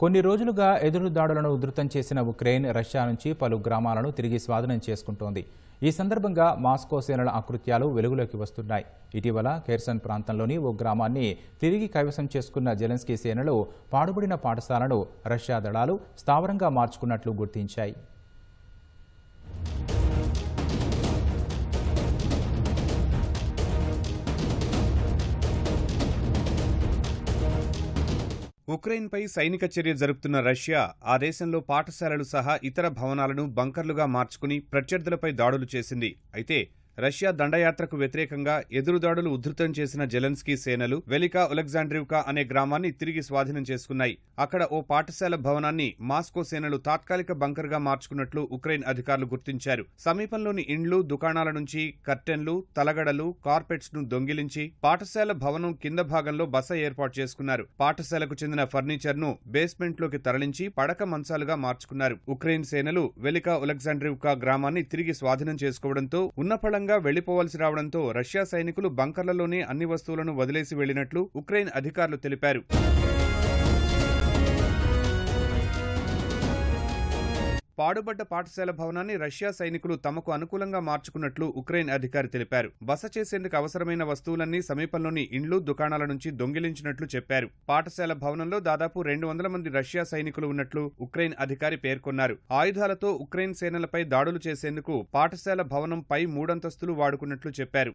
కొన్ని రోజులుగా ఎదురు దాడులను ఉధృతం చేసిన ఉక్రెయిన్ రష్యా నుంచి పలు గ్రామాలను తిరిగి స్వాధీనం చేసుకుంటోంది ఈ సందర్భంగా మాస్కో సేనల అకృత్యాలు వెలుగులోకి వస్తున్నాయి ఇటీవల కేర్సన్ ప్రాంతంలోని ఓ గ్రామాన్ని తిరిగి కైవసం చేసుకున్న జెలెన్స్కీ సేనలు పాడుబడిన పాఠశాలను రష్యా దళాలు స్థావరంగా మార్చుకున్నట్లు గుర్తించాయి ఉక్రెయిన్పై సైనిక చర్య జరుపుతున్న రష్యా ఆ దేశంలో పాఠశాలలు సహా ఇతర భవనాలను బంకర్లుగా మార్చుకుని ప్రత్యర్థులపై దాడులు చేసింది అయితే రష్యా దండయాత్రకు వ్యతిరేకంగా ఎదురుదాడులు ఉధృతం చేసిన జెలెన్స్కీ సేనలు వెలికా ఒలెగ్జాండ్రివ్కా అనే గ్రామాన్ని తిరిగి స్వాధీనం చేసుకున్నాయి అక్కడ ఓ పాఠశాల భవనాన్ని మాస్కో సేనలు తాత్కాలిక బంకర్గా మార్చుకున్నట్లు ఉక్రెయిన్ అధికారులు గుర్తించారు సమీపంలోని ఇండ్లు దుకాణాల నుంచి కర్టెన్లు తలగడలు కార్పెట్స్ ను దొంగిలించి పాఠశాల భవనం కింద భాగంలో బస ఏర్పాటు చేసుకున్నారు పాఠశాలకు చెందిన ఫర్నిచర్ ను బేస్మెంట్ లోకి తరలించి పడక మంచాలుగా మార్చుకున్నారు ఉక్రెయిన్ సేనలు వెలికా ఒలెగ్జాండ్రివ్కా గ్రామాన్ని తిరిగి స్వాధీనం చేసుకోవడంతో ఉన్నపళంగా వేగంగా వెళ్లిపోవలసి రావడంతో రష్యా సైనికులు బంకర్లలోనే అన్ని వస్తువులను వదిలేసి వెళ్లినట్లు ఉక్రెయిన్ అధికారులు తెలిపారు పాడుబడ్డ పాఠశాల భవనాన్ని రష్యా సైనికులు తమకు అనుకూలంగా మార్చుకున్నట్లు ఉక్రెయిన్ అధికారి తెలిపారు బస చేసేందుకు అవసరమైన వస్తువులన్నీ సమీపంలోని ఇండ్లు దుకాణాల నుంచి దొంగిలించినట్లు చెప్పారు పాఠశాల భవనంలో దాదాపు రెండు వందల మంది రష్యా సైనికులు ఉన్నట్లు ఉక్రెయిన్ అధికారి పేర్కొన్నారు ఆయుధాలతో ఉక్రెయిన్ సేనలపై దాడులు చేసేందుకు పాఠశాల భవనంపై మూడంతస్తులు వాడుకున్నట్లు చెప్పారు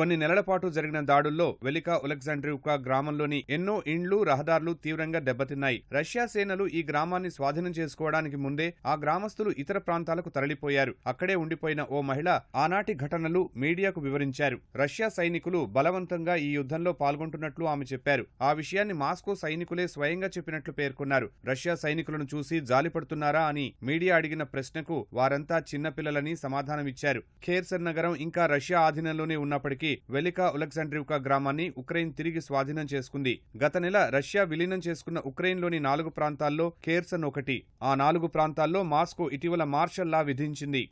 కొన్ని నెలల పాటు జరిగిన దాడుల్లో వెలికా ఒలెగ్జాండ్రివ్కా గ్రామంలోని ఎన్నో ఇండ్లు రహదారులు తీవ్రంగా దెబ్బతిన్నాయి రష్యా సేనలు ఈ గ్రామాన్ని స్వాధీనం చేసుకోవడానికి ముందే ఆ గ్రామస్తులు ఇతర ప్రాంతాలకు తరలిపోయారు అక్కడే ఉండిపోయిన ఓ మహిళ ఆనాటి ఘటనలు మీడియాకు వివరించారు రష్యా సైనికులు బలవంతంగా ఈ యుద్ధంలో పాల్గొంటున్నట్లు ఆమె చెప్పారు ఆ విషయాన్ని మాస్కో సైనికులే స్వయంగా చెప్పినట్లు పేర్కొన్నారు రష్యా సైనికులను చూసి జాలిపడుతున్నారా అని మీడియా అడిగిన ప్రశ్నకు వారంతా చిన్నపిల్లలని సమాధానమిచ్చారు ఖేర్సర్ నగరం ఇంకా రష్యా ఆధీనంలోనే ఉన్నప్పటికీ వెలికా ఒలెగ్జాండ్రివ్కా గ్రామాన్ని ఉక్రెయిన్ తిరిగి స్వాధీనం చేసుకుంది గత నెల రష్యా విలీనం చేసుకున్న ఉక్రెయిన్లోని నాలుగు ప్రాంతాల్లో కేర్సన్ ఒకటి ఆ నాలుగు ప్రాంతాల్లో మాస్కో ఇటీవల మార్షల్ లా విధించింది